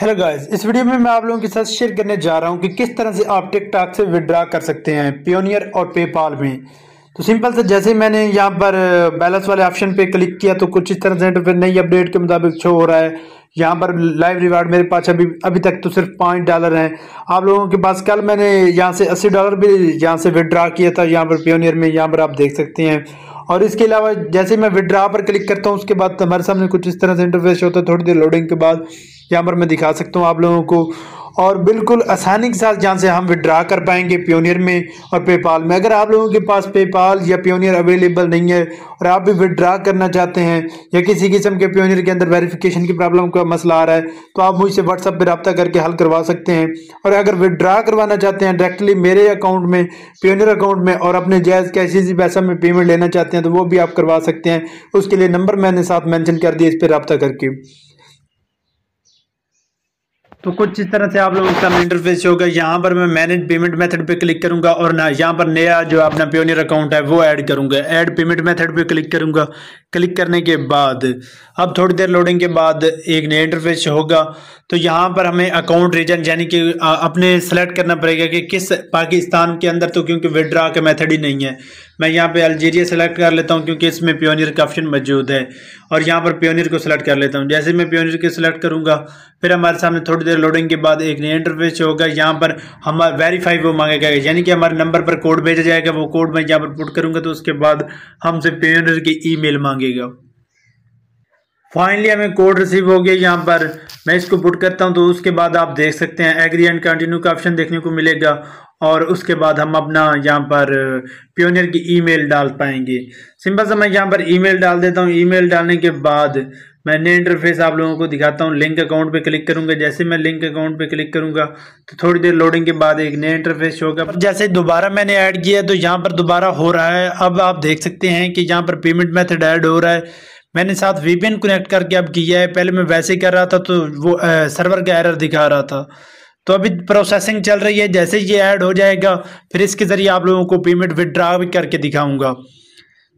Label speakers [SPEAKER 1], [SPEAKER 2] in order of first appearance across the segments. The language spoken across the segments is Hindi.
[SPEAKER 1] हेलो गाइस इस वीडियो में मैं आप लोगों के साथ शेयर करने जा रहा हूं कि किस तरह से आप टिकटॉक से विड्रा कर सकते हैं पियोनियर और पेपाल में तो सिंपल से जैसे मैंने यहां पर बैलेंस uh, वाले ऑप्शन पे क्लिक किया तो कुछ इस तरह से तो फिर नई अपडेट के मुताबिक शो हो रहा है यहाँ पर लाइव रिवार्ड मेरे पास अभी अभी तक तो सिर्फ पाँच डॉलर हैं आप लोगों के पास कल मैंने यहाँ से अस्सी डॉलर भी यहाँ से विड्रा किया था यहाँ पर पियोनियर में यहाँ पर आप देख सकते हैं और इसके अलावा जैसे मैं विड्रा पर क्लिक करता हूँ उसके बाद तो हमारे सामने कुछ इस तरह से इंटरफेस होता है थोड़ी देर लोडिंग के बाद यहाँ पर मैं दिखा सकता हूँ आप लोगों को और बिल्कुल आसानी के साथ जहाँ से हम विड्रा कर पाएंगे प्योनियर में और पेपाल में अगर आप लोगों के पास पेपाल या प्योनियर अवेलेबल नहीं है और आप भी विड्रा करना चाहते हैं या किसी किस्म के प्योनियर के अंदर वेरिफिकेशन की प्रॉब्लम का मसला आ रहा है तो आप मुझसे व्हाट्सअप पर रबता करके हल करवा सकते हैं और अगर विड्रा करवाना चाहते हैं डायरेक्टली मेरे अकाउंट में प्योनियर अकाउंट में और अपने जैज़ कैसे पैसा में पेमेंट लेना चाहते हैं तो वो भी आप करवा सकते हैं उसके लिए नंबर मैंने साथ मैंशन कर दिया इस पर रबता करके तो कुछ इस तरह से आप लोगों का इंटरफेस होगा यहाँ पर मैं मैनेज पेमेंट मेथड पे क्लिक करूंगा और ना यहाँ पर नया जो अपना प्योनियर अकाउंट है वो ऐड करूंगा ऐड पेमेंट मेथड पे क्लिक करूंगा क्लिक करने के बाद अब थोड़ी देर लोडिंग के बाद एक नया इंटरफेस होगा तो यहाँ पर हमें अकाउंट रीजन यानी कि अपने सेलेक्ट करना पड़ेगा कि किस पाकिस्तान के अंदर तो क्योंकि विदड्रा का मैथड ही नहीं है मैं यहाँ पे अल्जीरिया सेलेक्ट कर लेता हूँ क्योंकि इसमें प्योनियर का ऑप्शन मौजूद है और यहाँ पर प्योनियर को सिलेक्ट कर लेता हूँ जैसे मैं प्योनियर को सिलेक्ट करूँगा फिर हमारे सामने थोड़ी देर लोडिंग के बाद एक नया इंटरफेस होगा यहाँ पर हम वेरीफाई वो मांगा जाएगा यानी कि हमारे नंबर पर कोड भेजा जाएगा वो कोड मैं यहाँ पर पुट करूँगा तो उसके बाद हमसे प्योनियर की ई मांगेगा फाइनली हमें कोड रिसीव हो गया यहाँ पर मैं इसको पुट करता हूँ तो उसके बाद आप देख सकते हैं एग्री एंड कंटिन्यू का ऑप्शन देखने को मिलेगा और उसके बाद हम अपना यहाँ पर प्योनियर की ईमेल डाल पाएंगे सिंपल सा मैं यहाँ पर ईमेल डाल देता हूँ ईमेल डालने के बाद मैं नए इंटरफेस आप लोगों को दिखाता हूँ लिंक अकाउंट पे क्लिक करूँगा जैसे मैं लिंक अकाउंट पे क्लिक करूँगा तो थोड़ी देर लोडिंग के बाद एक नया इंटरफेस होगा जैसे दोबारा मैंने ऐड किया तो यहाँ पर दोबारा हो रहा है अब आप देख सकते हैं कि यहाँ पर पेमेंट मेथड ऐड हो रहा है मैंने साथ वीपीएन कनेक्ट करके अब किया है पहले मैं वैसे कर रहा था तो वो सर्वर का एरर दिखा रहा था तो अभी प्रोसेसिंग चल रही है जैसे ये ऐड हो जाएगा फिर इसके ज़रिए आप लोगों को पेमेंट विदड्रा भी करके दिखाऊंगा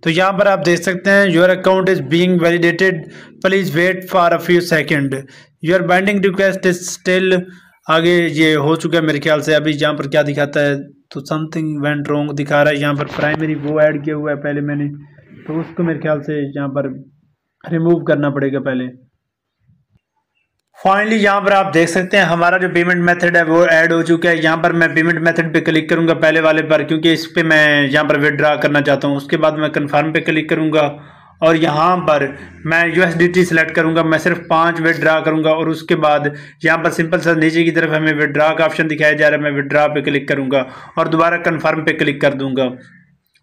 [SPEAKER 1] तो यहाँ पर आप देख सकते हैं your account is being validated please wait for a few second your binding request is still आगे ये हो चुका है मेरे ख्याल से अभी यहाँ पर क्या दिखाता है तो समथिंग वेंट रॉन्ग दिखा रहा है यहाँ पर प्राइमरी वो ऐड किया हुआ है पहले मैंने तो उसको मेरे ख्याल से यहाँ पर रिमूव करना पड़ेगा पहले फाइनली यहाँ पर आप देख सकते हैं हमारा जो पेमेंट मेथड है वो ऐड हो चुका है यहाँ पर मैं पेमेंट मेथड पे क्लिक करूँगा पहले वाले पर क्योंकि इस पर मैं यहाँ पर विदड्रा करना चाहता हूँ उसके बाद मैं कन्फर्म पे क्लिक करूँगा और यहाँ पर मैं U S D T select करूँगा मैं सिर्फ पाँच विदड्रा करूँगा और उसके बाद यहाँ पर सिंपल सा नीचे की तरफ हमें विदड्रा का ऑप्शन दिखाया जा रहा है मैं विदड्रा पे क्लिक करूँगा और दोबारा कन्फर्म पे क्लिक कर दूँगा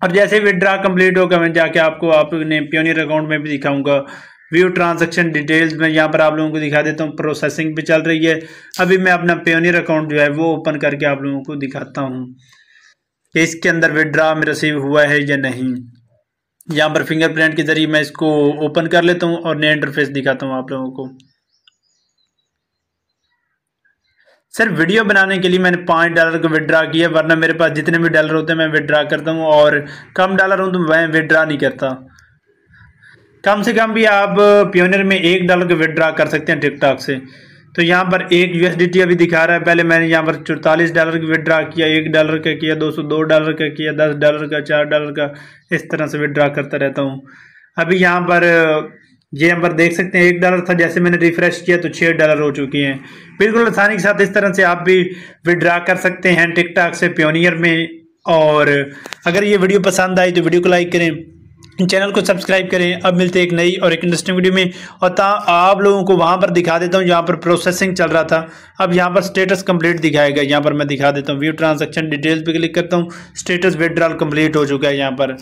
[SPEAKER 1] और जैसे विदड्रा कंप्लीट होगा मैं जाके आपको अपने प्योनियर अकाउंट में भी दिखाऊँगा व्यू ट्रांजैक्शन डिटेल्स में यहाँ पर आप लोगों को दिखा देता हूँ प्रोसेसिंग भी चल रही है अभी मैं अपना पेनियर अकाउंट जो है वो ओपन करके आप लोगों को दिखाता हूँ कि इसके अंदर विड्रा में रिसीव हुआ है या नहीं यहाँ पर फिंगरप्रिंट के ज़रिए मैं इसको ओपन कर लेता हूँ और नया इंटरफेस दिखाता हूँ आप लोगों को सर वीडियो बनाने के लिए मैंने पाँच डॉलर को विड्रा किया वरना मेरे पास जितने भी डॉलर होते हैं मैं विड्रा करता हूँ और कम डॉलर हूँ तो मैं विड्रा नहीं करता कम से कम भी आप प्योनियर में एक डॉलर का विदड्रा कर सकते हैं टिकटॉक से तो यहाँ पर एक यूएसडीटी अभी दिखा रहा है पहले मैंने यहाँ पर चौतालीस डॉलर की विदड्रा किया एक डॉलर का किया दो सौ दो डॉलर का किया दस डॉलर का चार डॉलर का इस तरह से विदड्रा करता रहता हूँ अभी यहाँ पर ये यहाँ पर देख सकते हैं एक डॉलर था जैसे मैंने रिफ्रेश किया तो छः डॉलर हो चुकी हैं बिल्कुल आसानी के साथ इस तरह से आप भी विदड्रा कर सकते हैं टिकटॉक से प्योनियर में और अगर ये वीडियो पसंद आई तो वीडियो को लाइक करें चैनल को सब्सक्राइब करें अब मिलते हैं एक नई और एक इंटरेस्टिंग वीडियो में और आप लोगों को वहाँ पर दिखा देता हूँ जहाँ पर प्रोसेसिंग चल रहा था अब यहाँ पर स्टेटस कंप्लीट दिखाएगा यहाँ पर मैं दिखा देता हूँ व्यू ट्रांजैक्शन डिटेल्स पे क्लिक करता हूँ स्टेटस विदड्रॉल कंप्लीट हो चुका है यहाँ पर